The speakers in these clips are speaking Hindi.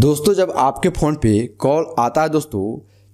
दोस्तों जब आपके फ़ोन पे कॉल आता है दोस्तों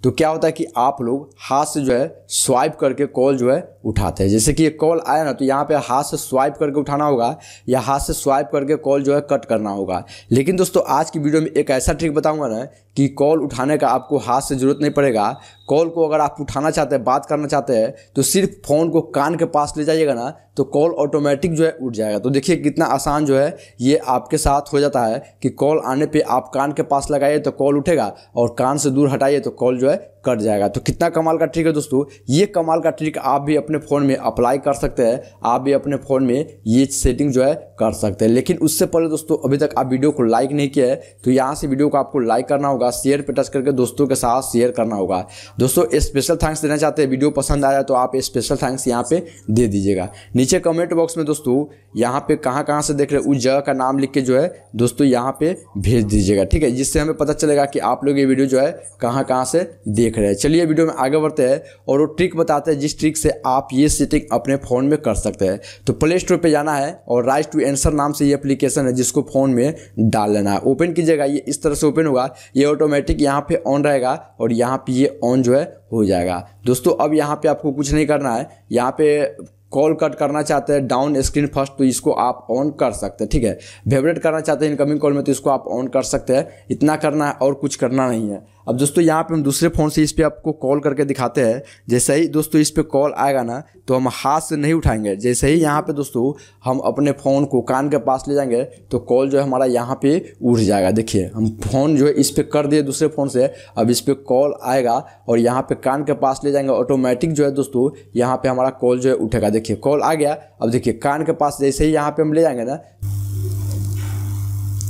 तो क्या होता है कि आप लोग हाथ से जो है स्वाइप करके कॉल जो है उठाते हैं जैसे कि ये कॉल आया ना तो यहाँ पे हाथ से स्वाइप करके उठाना होगा या हाथ से स्वाइप करके कॉल जो है कट करना होगा लेकिन दोस्तों आज की वीडियो में एक ऐसा ट्रिक बताऊंगा ना कि कॉल उठाने का आपको हाथ से ज़रूरत नहीं पड़ेगा कॉल को अगर आप उठाना चाहते हैं बात करना चाहते हैं तो सिर्फ फ़ोन को कान के पास ले जाइएगा ना तो कॉल ऑटोमेटिक जो है उठ जाएगा तो देखिए कितना आसान जो है ये आपके साथ हो जाता है कि कॉल आने पे आप कान के पास लगाइए तो कॉल उठेगा और कान से दूर हटाइए तो कॉल जो है कट जाएगा तो कितना कमाल का ट्रिक है दोस्तों ये कमाल का ट्रिक आप भी अपने फ़ोन में अप्लाई कर सकते हैं आप भी अपने फ़ोन में ये सेटिंग जो है कर सकते हैं लेकिन उससे पहले दोस्तों अभी तक आप वीडियो को लाइक नहीं किया है तो यहाँ से वीडियो को आपको लाइक करना होगा शेयर पर टच करके दोस्तों के साथ शेयर करना होगा दोस्तों स्पेशल थैंक्स देना चाहते हैं वीडियो पसंद आया तो आप स्पेशल थैंक्स यहाँ पे दे दीजिएगा नीचे कमेंट बॉक्स में दोस्तों यहाँ पे कहाँ कहाँ से देख रहे उस जगह का नाम लिख के जो है दोस्तों यहाँ पे भेज दीजिएगा ठीक है जिससे हमें पता चलेगा कि आप लोग ये वीडियो जो है कहाँ कहाँ से देख देख रहे हैं चलिए वीडियो में आगे बढ़ते हैं और वो ट्रिक बताते हैं जिस ट्रिक से आप ये सेटिंग अपने फ़ोन में कर सकते हैं तो प्ले स्टोर पर जाना है और राइट टू एंसर नाम से ये अप्लीकेशन है जिसको फ़ोन में डाल लेना है ओपन कीजिएगा ये इस तरह से ओपन होगा ये ऑटोमेटिक यहाँ पर ऑन रहेगा और यहाँ पर ये ऑन जो है हो जाएगा दोस्तों अब यहाँ पर आपको कुछ नहीं करना है यहाँ पर कॉल कट करना चाहते हैं डाउन स्क्रीन फर्स्ट तो इसको आप ऑन कर सकते हैं ठीक है वेबरेट करना चाहते हैं इनकमिंग कॉल में तो इसको आप ऑन कर सकते हैं इतना करना है और कुछ करना नहीं है अब दोस्तों यहाँ पे हम दूसरे फ़ोन से इस पर आपको कॉल करके दिखाते हैं जैसे ही दोस्तों इस पर कॉल आएगा ना तो हम हाथ से नहीं उठाएंगे जैसे ही यहाँ पे दोस्तों हम अपने फ़ोन को कान के पास ले जाएंगे तो कॉल जो है हमारा यहाँ पे उठ जाएगा देखिए हम फ़ोन जो है इस पर कर दिए दूसरे फ़ोन से अब इस पर कॉल आएगा और यहाँ पर कान के पास ले जाएंगे ऑटोमेटिक जो है दोस्तों यहाँ पर हमारा कॉल जो है उठेगा देखिए कॉल आ गया अब देखिए कान के पास जैसे ही यहाँ पर हम ले जाएंगे ना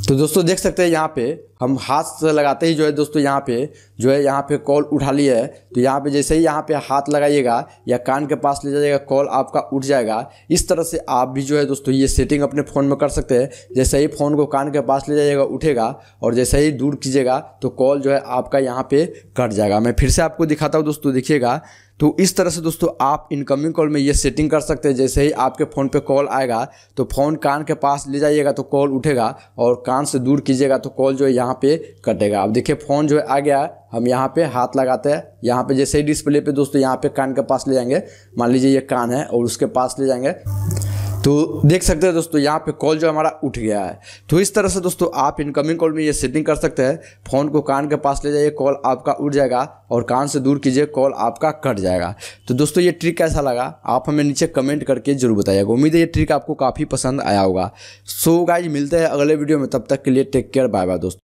तो दोस्तों देख सकते हैं यहाँ पे हम हाथ से लगाते ही जो है दोस्तों यहाँ पे जो है यहाँ पे कॉल उठा लिया है तो यहाँ पे जैसे ही यहाँ पे हाथ लगाइएगा या कान के पास ले जाइएगा कॉल आपका उठ जाएगा इस तरह से आप भी जो है दोस्तों ये सेटिंग अपने फ़ोन में कर सकते हैं जैसे ही फ़ोन को कान के पास ले जाइएगा उठेगा और जैसे ही दूर कीजिएगा तो कॉल जो है आपका यहाँ पर कट जाएगा मैं फिर से आपको दिखाता हूँ दोस्तों देखिएगा तो इस तरह से दोस्तों आप इनकमिंग कॉल में ये सेटिंग कर सकते हैं जैसे ही आपके फ़ोन पे कॉल आएगा तो फ़ोन कान के पास ले जाइएगा तो कॉल उठेगा और कान से दूर कीजिएगा तो कॉल जो है यहाँ यहाँ पे कटेगा अब देखिए फ़ोन जो है आ गया हम यहाँ पे हाथ लगाते हैं यहाँ पे जैसे ही डिस्प्ले पे दोस्तों यहाँ पे कान के पास ले जाएंगे मान लीजिए ये कान है और उसके पास ले जाएंगे तो देख सकते हैं दोस्तों यहाँ पे कॉल जो हमारा उठ गया है तो इस तरह से दोस्तों आप इनकमिंग कॉल में ये सेटिंग कर सकते हैं फ़ोन को कान के पास ले जाइए कॉल आपका उठ जाएगा और कान से दूर कीजिए कॉल आपका कट जाएगा तो दोस्तों ये ट्रिक कैसा लगा आप हमें नीचे कमेंट करके जरूर बताइएगा उम्मीद है ये ट्रिक आपको काफ़ी पसंद आया होगा सो गाइज मिलते हैं अगले वीडियो में तब तक के लिए टेक केयर बाय बाय दोस्तों